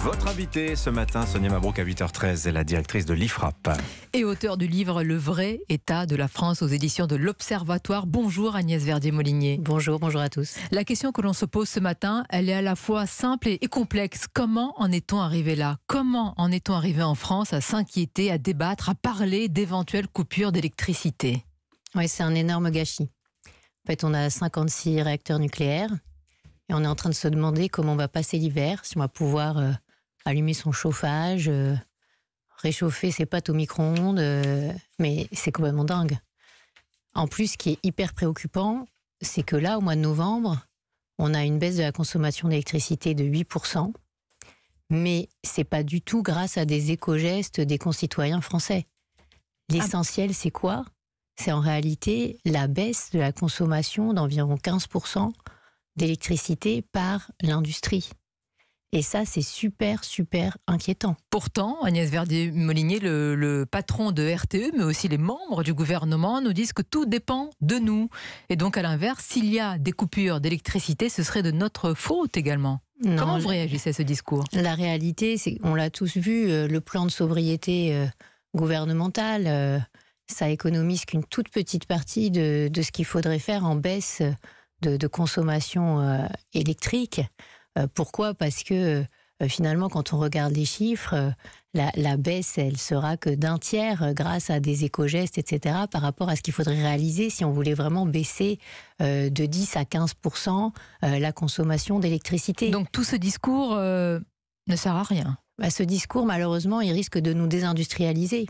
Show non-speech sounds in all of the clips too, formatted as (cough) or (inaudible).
Votre invitée ce matin, Sonia Mabrouk à 8h13, est la directrice de l'IFRAP. Et auteur du livre Le vrai état de la France aux éditions de l'Observatoire. Bonjour Agnès Verdier-Molinier. Bonjour, bonjour à tous. La question que l'on se pose ce matin, elle est à la fois simple et complexe. Comment en est-on arrivé là Comment en est-on arrivé en France à s'inquiéter, à débattre, à parler d'éventuelles coupures d'électricité Oui, c'est un énorme gâchis. En fait, on a 56 réacteurs nucléaires et on est en train de se demander comment on va passer l'hiver, si on va pouvoir euh, allumer son chauffage, euh, réchauffer ses pattes au micro-ondes. Euh, mais c'est complètement dingue. En plus, ce qui est hyper préoccupant, c'est que là, au mois de novembre, on a une baisse de la consommation d'électricité de 8%. Mais c'est pas du tout grâce à des éco-gestes des concitoyens français. L'essentiel, c'est quoi C'est en réalité la baisse de la consommation d'environ 15% d'électricité par l'industrie. Et ça, c'est super, super inquiétant. Pourtant, Agnès Verdier-Molinier, le, patron de RTE, mais aussi les membres du gouvernement, nous disent que tout dépend de nous. Et donc, à l'inverse, s'il y a des coupures d'électricité, ce serait de notre faute également. Comment vous réagissez à ce discours La réalité, c'est on l'a tous vu, euh, le plan de sobriété euh, gouvernemental, euh, ça économise qu'une toute petite partie de, de ce qu'il faudrait faire en baisse de, consommation euh, électrique. Euh, pourquoi Parce que euh, finalement, quand on regarde les chiffres, la, baisse, elle sera que d'un tiers grâce à des éco-gestes, etc., par rapport à ce qu'il faudrait réaliser si on voulait vraiment baisser de 10 à 15 la consommation d'électricité. Donc tout ce discours ne sert à rien. Bah, ce discours, malheureusement, il risque de nous désindustrialiser.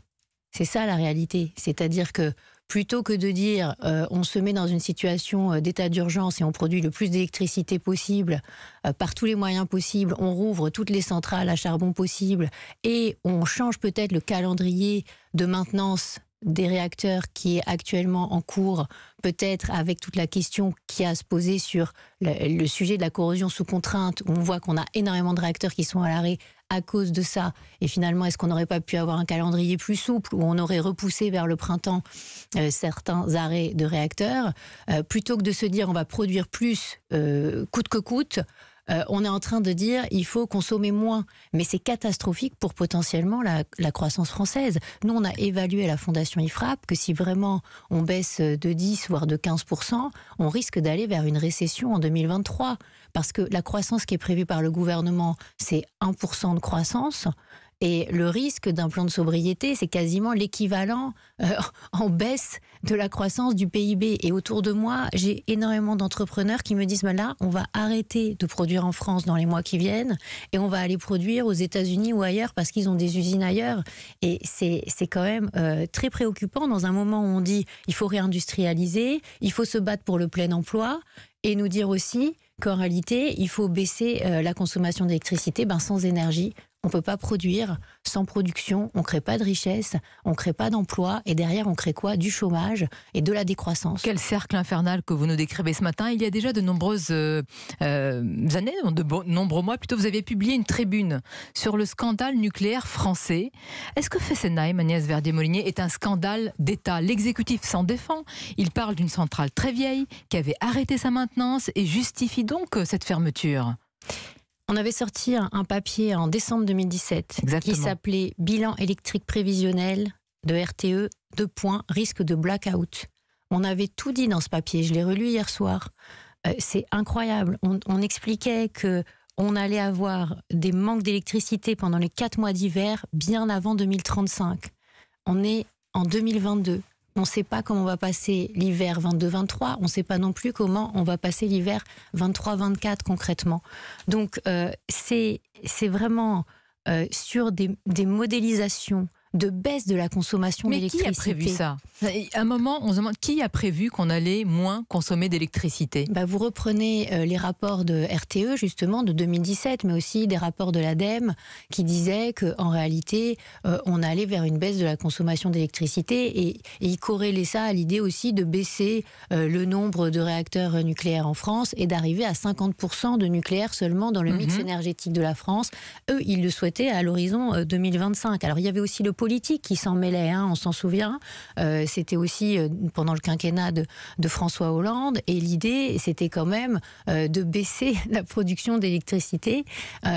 C'est ça la réalité. C'est-à-dire que plutôt que de dire euh, on se met dans une situation euh, d'état d'urgence et on produit le plus d'électricité possible euh, par tous les moyens possibles, on rouvre toutes les centrales à charbon possibles et on change peut-être le calendrier de maintenance des réacteurs qui est actuellement en cours, peut-être avec toute la question qui a à se poser sur le, sujet de la corrosion sous contrainte, où on voit qu'on a énormément de réacteurs qui sont à l'arrêt à cause de ça. Et finalement, est-ce qu'on n'aurait pas pu avoir un calendrier plus souple où on aurait repoussé vers le printemps euh, certains arrêts de réacteurs euh, plutôt que de se dire on va produire plus euh, coûte que coûte on est en train de dire il faut consommer moins. Mais c'est catastrophique pour potentiellement la, la, croissance française. Nous, on a évalué à la Fondation IFRAP que si vraiment on baisse de 10, voire de 15%, on risque d'aller vers une récession en 2023 parce que la croissance qui est prévue par le gouvernement, c'est 1% de croissance. Et le risque d'un plan de sobriété, c'est quasiment l'équivalent euh, (laughs) en baisse de la croissance du PIB. Et autour de moi, j'ai énormément d'entrepreneurs qui me disent, bah là, on va arrêter de produire en France dans les mois qui viennent et on va aller produire aux États-Unis ou ailleurs parce qu'ils ont des usines ailleurs. Et c'est quand même euh, très préoccupant dans un moment où on dit, il faut réindustrialiser, il faut se battre pour le plein emploi et nous dire aussi, en réalité, il faut baisser euh, la consommation d'électricité ben, sans énergie on ne peut pas produire. Sans production, on ne crée pas de richesse, on ne crée pas d'emploi. Et derrière, on crée quoi Du chômage et de la décroissance. Quel cercle infernal que vous nous décrivez ce matin. Il y a déjà de nombreuses euh, euh, années, de nombreux mois plutôt, vous avez publié une tribune sur le scandale nucléaire français. Est-ce que Fessenheim, Agnès Verdier-Molinier, est un scandale d'État L'exécutif s'en défend. Il parle d'une centrale très vieille qui avait arrêté sa maintenance et justifie donc euh, cette fermeture on avait sorti un papier en décembre 2017 qui s'appelait Bilan électrique prévisionnel de RTE, deux points, risque de blackout. On avait tout dit dans ce papier, je l'ai relu hier soir. Euh, c'est incroyable. On, expliquait que on allait avoir des manques d'électricité pendant les quatre mois d'hiver, bien avant 2035. On est en 2022. On ne sait pas comment on va passer l'hiver 22-23. On ne sait pas non plus comment on va passer l'hiver 23-24 concrètement. Donc, euh, c'est vraiment euh, sur des, des modélisations de baisse de la consommation d'électricité. Mais qui a prévu ça À un moment, on se demande qui a prévu qu'on allait moins consommer d'électricité bah Vous reprenez euh, les rapports de RTE, justement, de 2017, mais aussi des rapports de l'ADEME qui disaient qu'en réalité, euh, on allait vers une baisse de la consommation d'électricité et, et, ils corrélaient ça à l'idée aussi de baisser euh, le nombre de réacteurs nucléaires en France et d'arriver à 50% de nucléaire seulement dans le mix mhm. énergétique de la France. Eux, ils le souhaitaient à l'horizon 2025. Alors, il y avait aussi le politique qui s'en mêlait, hein, on s'en souvient. Euh, c'était aussi euh, pendant le quinquennat de, François Hollande. Et l'idée, c'était quand même euh, de baisser (laughs) la production d'électricité,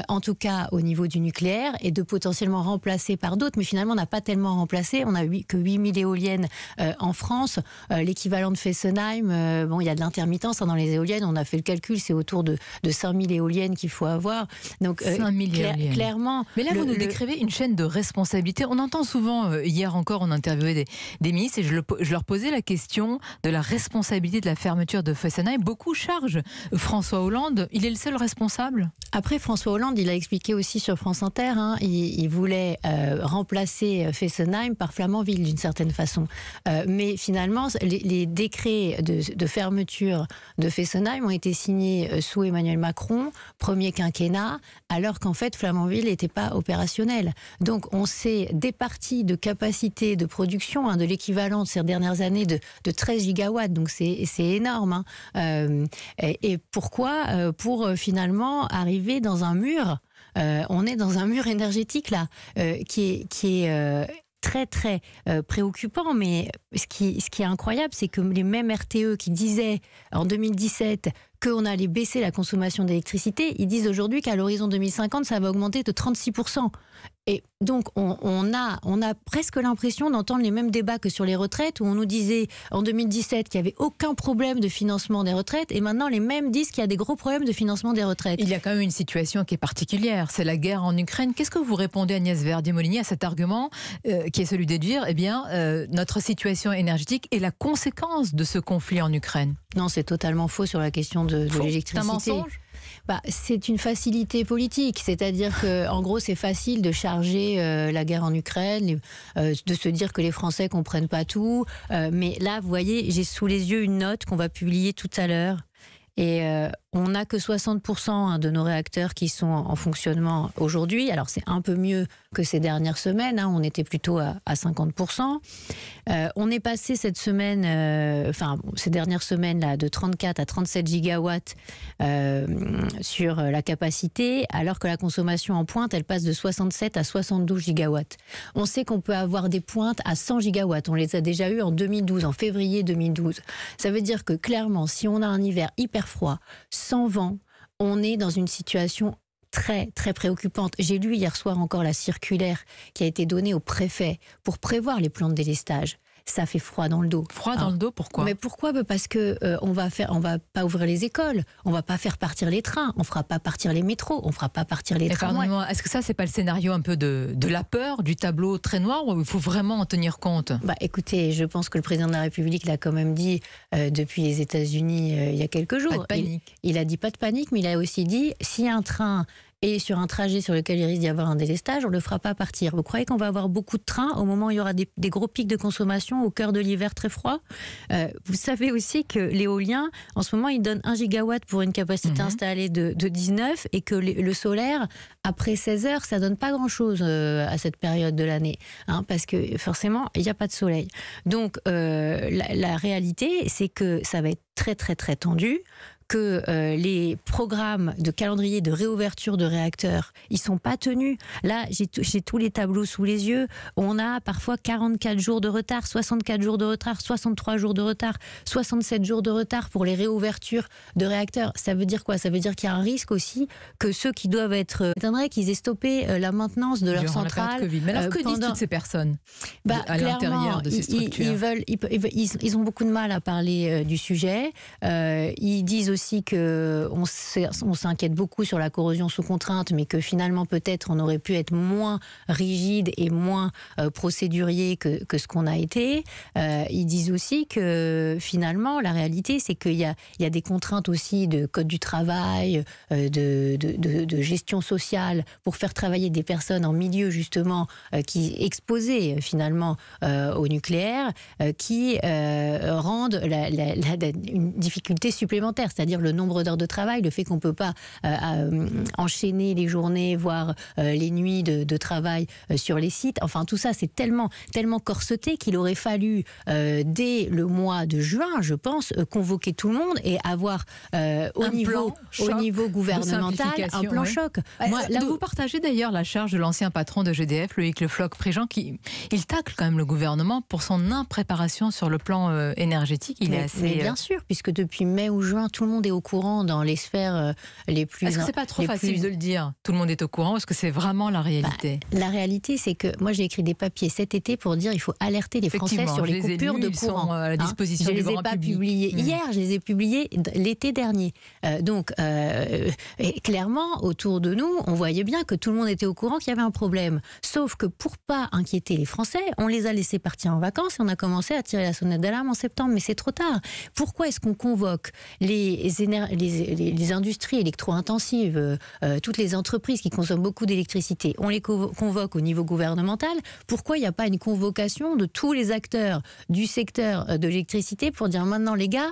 en tout cas au niveau du nucléaire, et de potentiellement remplacer par d'autres. Mais finalement, on n'a pas tellement remplacé. On a que 8000 éoliennes en France. L'équivalent de Fessenheim, bon, il y a de l'intermittence hein, dans les éoliennes. On a fait le calcul, c'est autour de, de 5000 éoliennes qu'il faut avoir. Donc, 5000 éoliennes. clairement. Mais là, vous nous décrivez une chaîne de responsabilité. On en souvent. Euh, hier encore, on interviewait des, ministres et je, leur posais la question de la responsabilité de la fermeture de Fessana. beaucoup chargent François Hollande. Il est le seul responsable après, François Hollande, il a expliqué aussi sur France Inter, hein, il, voulait euh, remplacer euh, Fessenheim par Flamanville d'une certaine façon. Euh, mais finalement, les, décrets de, fermeture de Fessenheim ont été signés sous Emmanuel Macron, premier quinquennat, alors qu'en fait, Flamanville n'était pas opérationnel. Donc, on s'est départi de capacité de production, hein, de l'équivalent de ces dernières années de, 13 gigawatts. Donc, c'est énorme. Hein. et, pourquoi Pour finalement arriver dans un mur. Euh, on est dans un mur énergétique là, euh, qui est, qui est euh, très très préoccupant, mais ce qui, ce qui est incroyable, c'est que les mêmes RTE qui disaient en 2017 qu'on allait baisser la consommation d'électricité, ils disent aujourd'hui qu'à l'horizon 2050, ça va augmenter de 36%. Et donc, on, a, on a presque l'impression d'entendre les mêmes débats que sur les retraites, où on nous disait en 2017 qu'il n'y avait aucun problème de financement des retraites, et maintenant les mêmes disent qu'il y a des gros problèmes de financement des retraites. Il y a quand même une situation qui est particulière, c'est la guerre en Ukraine. Qu'est-ce que vous répondez, Agnès verdi Molini, à cet argument euh, qui est celui de dire, eh bien, euh, notre situation énergétique est la conséquence de ce conflit en Ukraine Non, c'est totalement faux sur la question de, de l'électricité. C'est un mensonge bah, c'est une facilité politique, c'est-à-dire que en gros c'est facile de charger euh, la guerre en Ukraine, euh, de se dire que les Français comprennent pas tout. Euh, mais là, vous voyez, j'ai sous les yeux une note qu'on va publier tout à l'heure et euh, on n'a que 60% hein, de nos réacteurs qui sont en fonctionnement aujourd'hui. Alors c'est un peu mieux que ces dernières semaines. Hein. On était plutôt à, 50%. Euh, on est passé cette semaine, euh, enfin ces dernières semaines là, de 34 à 37 gigawatts sur la capacité, alors que la consommation en pointe, elle passe de 67 à 72 gigawatts. On sait qu'on peut avoir des pointes à 100 gigawatts. On les a déjà eues en 2012, en février 2012. Ça veut dire que clairement, si on a un hiver hyper froid, sans vent, on est dans une situation très très préoccupante. J'ai lu hier soir encore la circulaire qui a été donnée au préfet pour prévoir les plans de délestage ça fait froid dans le dos. Froid dans le dos, pourquoi Mais pourquoi bah, Parce que ne euh, on va faire, on va pas ouvrir les écoles, on va pas faire partir les trains, on fera pas partir les métros, on fera pas partir les trains. Est-ce que ça, c'est pas le scénario un peu de, de, la peur, du tableau très noir, ou il faut vraiment en tenir compte Bah, écoutez, je pense que le président de la République l'a quand même dit euh, depuis les États-Unis euh, il y a quelques jours. Pas de panique. Il, il, a dit pas de panique, mais il a aussi dit si un train et sur un trajet sur lequel il risque d'y avoir un délestage, on ne le fera pas partir. Vous croyez qu'on va avoir beaucoup de trains au moment où il y aura des, gros pics de consommation au cœur de l'hiver très froid euh, Vous savez aussi que l'éolien, en ce moment, il donne 1 gigawatt pour une capacité mhm. installée de, 19 et que le, solaire, après 16 heures, ça donne pas grand-chose euh, à cette période de l'année hein, parce que forcément, il n'y a pas de soleil. Donc, euh, la réalité, c'est que ça va être très très très tendu que euh, les programmes de calendrier de réouverture de réacteurs, ils sont pas tenus. Là, j'ai tous les tableaux sous les yeux. On a parfois 44 jours de retard, 64 jours de retard, 63 jours de retard, 67 jours de retard pour les réouvertures de réacteurs. Ça veut dire quoi Ça veut dire qu'il y a un risque aussi que ceux qui doivent être attendraient euh, qu'ils aient stoppé euh, la maintenance de leur centrale. Mais alors que disent toutes ces personnes bah, à l'intérieur de ces structures ils, veulent, ils, ont beaucoup de mal à parler du sujet. ils disent aussi aussi que on s'inquiète beaucoup sur la corrosion sous contrainte, mais que finalement peut-être on aurait pu être moins rigide et moins euh, procédurier que, ce qu'on a été. Euh, ils disent aussi que finalement la réalité c'est qu'il y a, il des contraintes aussi de code du travail, euh, de, gestion sociale pour faire travailler des personnes en milieu justement qui exposées finalement au nucléaire, qui rendent une difficulté supplémentaire. C'est-à-dire le nombre d'heures de travail, le fait qu'on ne peut pas euh, euh, enchaîner les journées, voire euh, les nuits de, travail sur les sites. Enfin, tout ça, c'est tellement, tellement corseté qu'il aurait fallu, dès le mois de juin, je pense, convoquer tout le monde et avoir au, niveau, au niveau gouvernemental un plan choc. Moi, là, vous partagez d'ailleurs la charge de l'ancien patron de GDF, Loïc Le Floch-Préjean, qui il tacle quand même le gouvernement pour son impréparation sur le plan énergétique. Il est assez. bien sûr, puisque depuis mai ou juin, tout le monde est au courant dans les sphères euh, les plus. Est-ce que c'est pas trop facile de le dire Tout le monde est au courant. Est-ce que c'est vraiment la bah, réalité La réalité, c'est que moi j'ai écrit des papiers cet été pour dire il faut alerter les Français sur les, coupures de courant. Euh, à la hein. disposition je les ai pas publiés mm. hier, je les ai publiés l'été dernier. Euh, donc clairement, autour de nous, on voyait bien que tout le monde était au courant qu'il y avait un problème. Sauf que pour pas inquiéter les Français, on les a laissés partir en vacances et on a commencé à tirer la sonnette d'alarme en septembre. Mais c'est trop tard. Pourquoi est-ce qu'on convoque les les, industries électro-intensives, euh, euh, toutes les entreprises qui consomment beaucoup d'électricité, on les convoque au niveau gouvernemental. Pourquoi il n'y a pas une convocation de tous les acteurs du secteur euh, de l'électricité pour dire maintenant, les gars,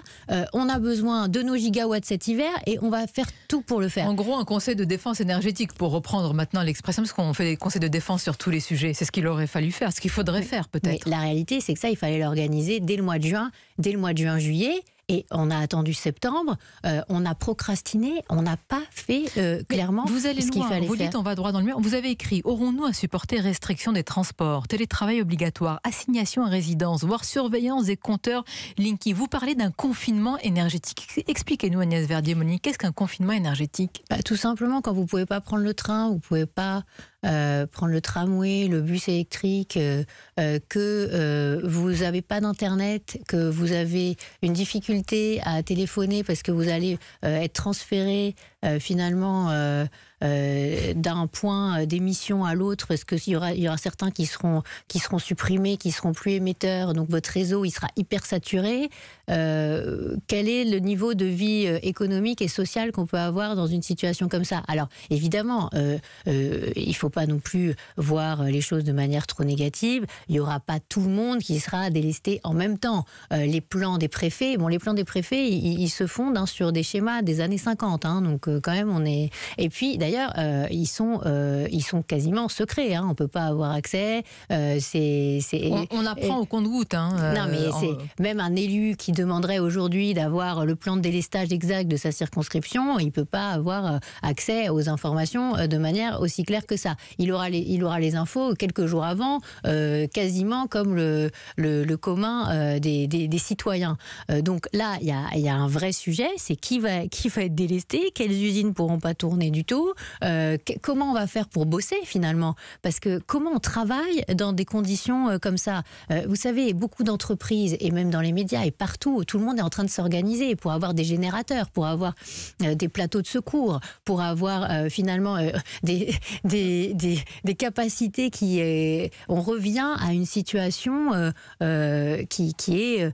on a besoin de nos gigawatts cet hiver et on va faire tout pour le faire En gros, un conseil de défense énergétique, pour reprendre maintenant l'expression, parce qu'on fait des conseils de défense sur tous les sujets. C'est ce qu'il aurait fallu faire, ce qu'il faudrait faire peut-être. La réalité, c'est que ça, il fallait l'organiser dès le mois de juin, dès le mois de juin-juillet. Et on a attendu septembre, euh, on a procrastiné, on n'a pas fait euh, clairement vous allez ce qu'il fallait Vous dites on va droit dans le mur. Vous avez écrit aurons-nous à supporter restriction des transports, télétravail obligatoire, assignation à résidence, voire surveillance des compteurs Linky Vous parlez d'un confinement énergétique. Expliquez-nous Agnès Verdier-Monique, qu'est-ce qu'un confinement énergétique bah, Tout simplement quand vous pouvez pas prendre le train, vous pouvez pas euh, prendre le tramway, le bus électrique, euh, euh, que vous n'avez pas d'internet, que vous avez une difficulté à téléphoner parce que vous allez être transféré finalement euh, d'un point d'émission à l'autre, est-ce Est-ce qu'il y aura, y aura certains qui seront, qui seront supprimés, qui seront plus émetteurs, donc votre réseau il sera hyper saturé. Euh, quel est le niveau de vie euh, économique et sociale qu'on peut avoir dans une situation comme ça Alors évidemment, il ne faut pas non plus voir les choses de manière trop négative. Il n'y aura pas tout le monde qui sera délesté en même temps. les plans des préfets, bon, les plans des préfets, ils, se fondent hein, sur des schémas des années 50, hein, donc quand même on est. Et puis d'ailleurs d'ailleurs, euh, ils, sont, euh, ils sont quasiment secrets. Hein. on ne peut pas avoir accès. Euh, c'est, on, apprend au compte-goutte. Hein, non, mais c'est même un élu qui demanderait aujourd'hui d'avoir le plan de délestage exact de sa circonscription, il ne peut pas avoir accès aux informations de manière aussi claire que ça. Il aura les, il aura les infos quelques jours avant, quasiment comme le, le, commun des, des, citoyens. donc là, il y a, y a un vrai sujet, c'est qui va, qui va être délesté, quelles usines pourront pas tourner du tout, euh, comment on va faire pour bosser finalement Parce que comment on travaille dans des conditions euh, comme ça euh, Vous savez, beaucoup d'entreprises et même dans les médias et partout, tout le monde est en train de s'organiser pour avoir des générateurs, pour avoir des plateaux de secours, pour avoir finalement (laughs) des, des, des, capacités qui... On revient à une situation qui, qui, est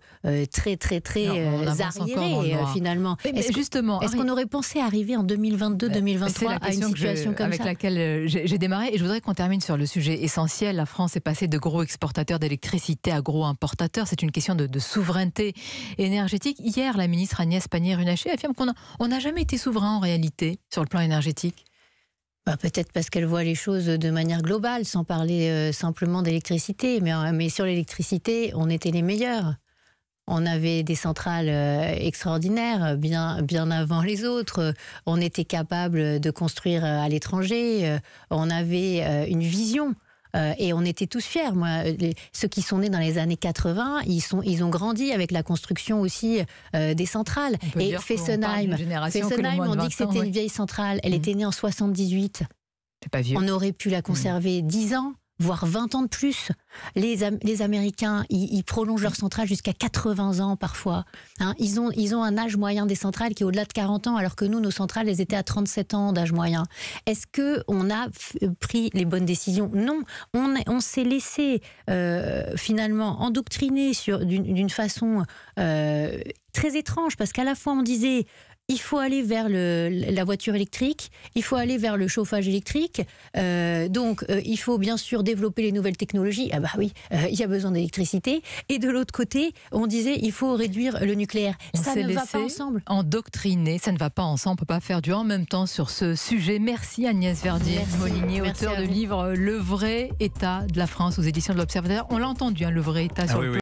très très très arriérée finalement. justement, est-ce qu'on aurait pensé arriver en 2022-2023 une situation avec laquelle euh, j'ai démarré. Et je voudrais qu'on termine sur le sujet essentiel. La France est passée de gros exportateur d'électricité à gros importateur. C'est une question de, souveraineté énergétique. Hier, la ministre Agnès Pannier-Runacher affirme qu'on n'a jamais été souverain en réalité sur le plan énergétique. Bah, Peut-être parce qu'elle voit les choses de manière globale, sans parler euh, simplement d'électricité. Euh, mais sur l'électricité, on était les meilleurs on avait des centrales euh, extraordinaires bien, bien avant les autres. On était capable de construire euh, à l'étranger. Euh, on avait une vision. Et on était tous fiers. ceux qui sont nés dans les années 80, ils, sont, ils ont grandi avec la construction aussi des centrales. Et Fessenheim, on, dit que c'était une vieille centrale. Elle mm. était née en 78. On aurait pu la conserver 10 mm. ans voire 20 ans de plus. Les, les Américains, ils, prolongent leur centrale jusqu'à 80 ans parfois. Hein. ils, ont, ils ont un âge moyen des centrales qui est au-delà de 40 ans, alors que nous, nos centrales, elles étaient à 37 ans d'âge moyen. Est-ce que on a euh, pris les bonnes décisions Non, on, on s'est laissé euh, finalement endoctriner d'une façon euh, très étrange, parce qu'à la fois on disait il faut aller vers la voiture électrique, il faut aller vers le chauffage électrique. Euh, donc, euh, il faut bien sûr développer les nouvelles technologies. Ah bah oui, euh, il y a besoin d'électricité. Et de l'autre côté, on disait il faut réduire le nucléaire. ça ne va pas ensemble. ça ne va pas ensemble. On peut pas faire du en même temps sur ce sujet. Merci Agnès Verdier-Molinier, auteur de livre Le vrai état de la France aux éditions de l'Observateur. On l'a entendu, hein, le vrai état ah sur le plan.